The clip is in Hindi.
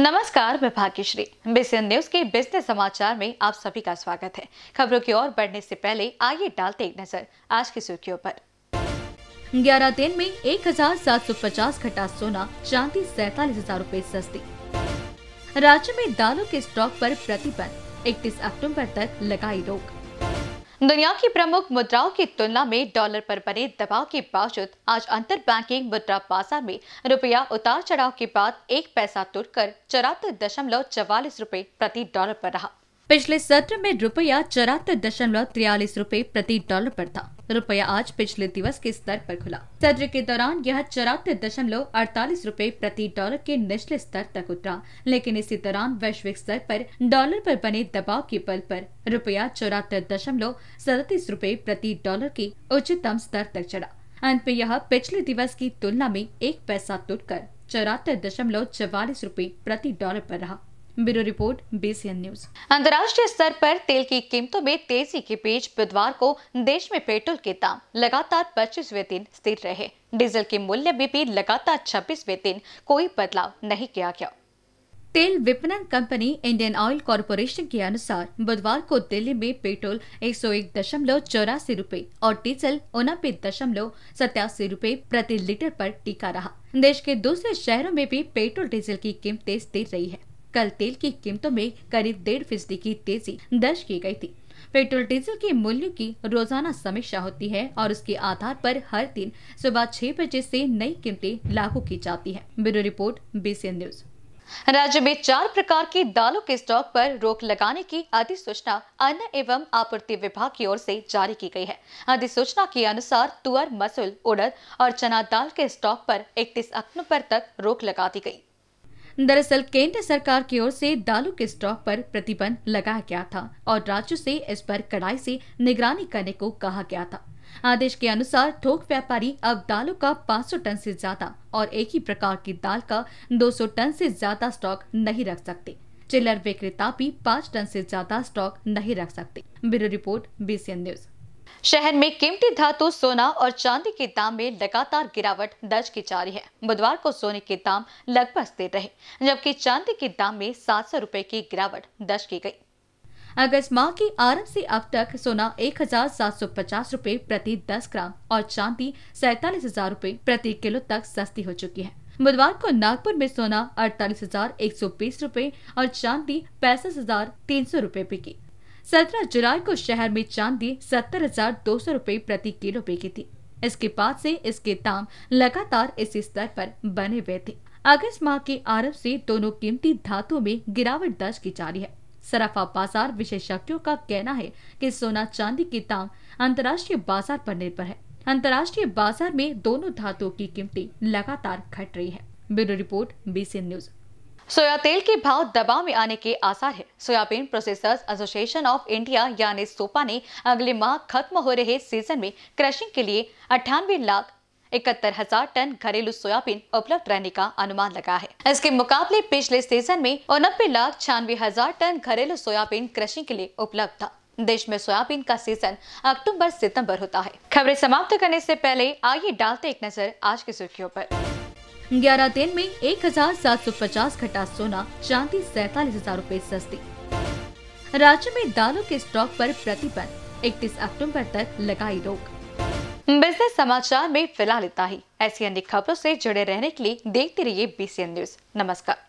नमस्कार मैं भाग्यश्री बीसीएन न्यूज के बिजनेस समाचार में आप सभी का स्वागत है खबरों की ओर बढ़ने से पहले आइए डालते एक नजर आज की सुर्खियों पर 11 दिन में 1750 घटा सोना चांदी सैतालीस हजार रूपए सस्ती राज्य में दालों के स्टॉक पर प्रतिबंध 31 अक्टूबर तक लगाई रोक दुनिया की प्रमुख मुद्राओं की तुलना में डॉलर पर बने दबाव के बावजूद आज अंतर बैंकिंग मुद्रा बाजार में रुपया उतार चढ़ाव के बाद एक पैसा तुड़कर चौरातर दशमलव चवालीस रूपए प्रति डॉलर पर रहा पिछले सत्र में रुपया चौरातर दशमलव तिरालीस रूपए प्रति डॉलर पर था रुपया आज पिछले दिवस के स्तर पर खुला सत्र के दौरान यह चौरातर दशमलव अड़तालीस रूपए प्रति डॉलर के निचले स्तर तक उतरा लेकिन इसी दौरान वैश्विक स्तर पर डॉलर पर बने दबाव के बल पर रुपया चौरातर दशमलव सैतीस रूपए प्रति डॉलर के उच्चतम स्तर तक चढ़ा अंत में यह पिछले दिवस की तुलना में एक पैसा टूट कर चौरातर दशमलव चवालीस रूपए प्रति डॉलर पर रहा ब्यूरो रिपोर्ट बीसीएन न्यूज अंतर्राष्ट्रीय स्तर पर तेल की कीमतों में तेजी के बीच बुधवार को देश में पेट्रोल के दाम लगातार पच्चीसवे दिन स्थिर रहे डीजल के मूल्य में भी लगातार छब्बीसवे दिन कोई बदलाव नहीं किया गया तेल विपणन कंपनी इंडियन ऑयल कॉरपोरेशन के अनुसार बुधवार को दिल्ली में पेट्रोल एक सौ एक दशमलव चौरासी रूपए और डीजल उनबे दशमलव सतासी रूपए प्रति लीटर पर टिका रहा देश के दूसरे शहरों में भी पेट्रोल डीजल की कीमतें स्थिर रही है कल तेल की कीमतों में करीब डेढ़ फीसदी की तेजी दर्ज की गई थी पेट्रोल डीजल के मूल्यों की रोजाना समीक्षा होती है और उसके आधार पर हर दिन सुबह छह बजे से नई कीमतें लागू की जाती है ब्यूरो रिपोर्ट बीसीएन न्यूज राज्य में चार प्रकार की दालों के स्टॉक पर रोक लगाने की अधिसूचना अन्न एवं आपूर्ति विभाग की ओर से जारी की गई है अधिसूचना के अनुसार तुअर मसूल उड़द और चना दाल के स्टॉक पर 31 अक्टूबर तक रोक लगा दी गई दरअसल केंद्र सरकार की ओर से दालों के स्टॉक पर प्रतिबंध लगाया गया था और राज्यों से इस पर कड़ाई से निगरानी करने को कहा गया था आदेश के अनुसार थोक व्यापारी अब दालों का 500 टन से ज्यादा और एक ही प्रकार की दाल का 200 टन से ज्यादा स्टॉक नहीं रख सकते चिल्लर विक्रेता भी पाँच टन से ज्यादा स्टॉक नहीं रख सकते ब्यूरो रिपोर्ट बीसीएन न्यूज़ शहर में कीमती धातु सोना और चांदी के दाम में लगातार गिरावट दर्ज की जा रही है बुधवार को सोने के दाम लगभग स्थिर रहे जबकि चांदी के दाम में सात सौ रूपए की गिरावट दर्ज की गई अगस्त माह के आरंभ से अब तक सोना एक हजार सात सौ पचास रूपए प्रति दस ग्राम और चांदी सैतालीस हजार रूपए प्रति किलो तक सस्ती हो चुकी है बुधवार को नागपुर में सोना अड़तालीस हजार एक सौ बीस रूपए और चांदी पैंसठ हजार तीन सौ रूपए बिकी सत्रह जुलाई को शहर में चांदी सत्तर हजार दो सौ रूपए प्रति किलो बिकी थी इसके बाद से इसके दाम लगातार इस स्तर पर बने हुए थे अगस्त माह के आरंभ से दोनों कीमती धातुओं में गिरावट दर्ज की जा रही है सराफा बाजार विशेषज्ञों का कहना है कि सोना चांदी के दाम अंतर्राष्ट्रीय बाजार पर निर्भर है अंतर्राष्ट्रीय बाजार में दोनों धातुओं की कीमतें लगातार घट रही है ब्यूरो रिपोर्ट बीसी न्यूज़ सोया तेल के भाव दबाव में आने के आसार है soybean processors association of India यानी सोपा ने अगले माह खत्म हो रहे सीजन में क्रशिंग के लिए अठानवे लाख इकहत्तर हजार टन घरेलू सोयाबीन उपलब्ध रहने का अनुमान लगा है इसके मुकाबले पिछले सीजन में उनबे लाख छियानवे हजार टन घरेलू सोयाबीन क्रशिंग के लिए उपलब्ध था देश में सोयाबीन का सीजन अक्टूबर सितंबर होता है खबरें समाप्त करने से पहले आइए डालते एक नजर आज की सुर्खियों आरोप ग्यारह दिन में एक हजार सात सौ पचास घटा सोना चांदी सैतालीस हजार रूपए सस्ती राज्य में दालों के स्टॉक पर प्रतिबंध 31 अक्टूबर तक लगाई रोक बिजनेस समाचार में फिलहाल इतना ही ऐसी अन्य खबरों से जुड़े रहने के लिए देखते रहिए बीसीएन न्यूज नमस्कार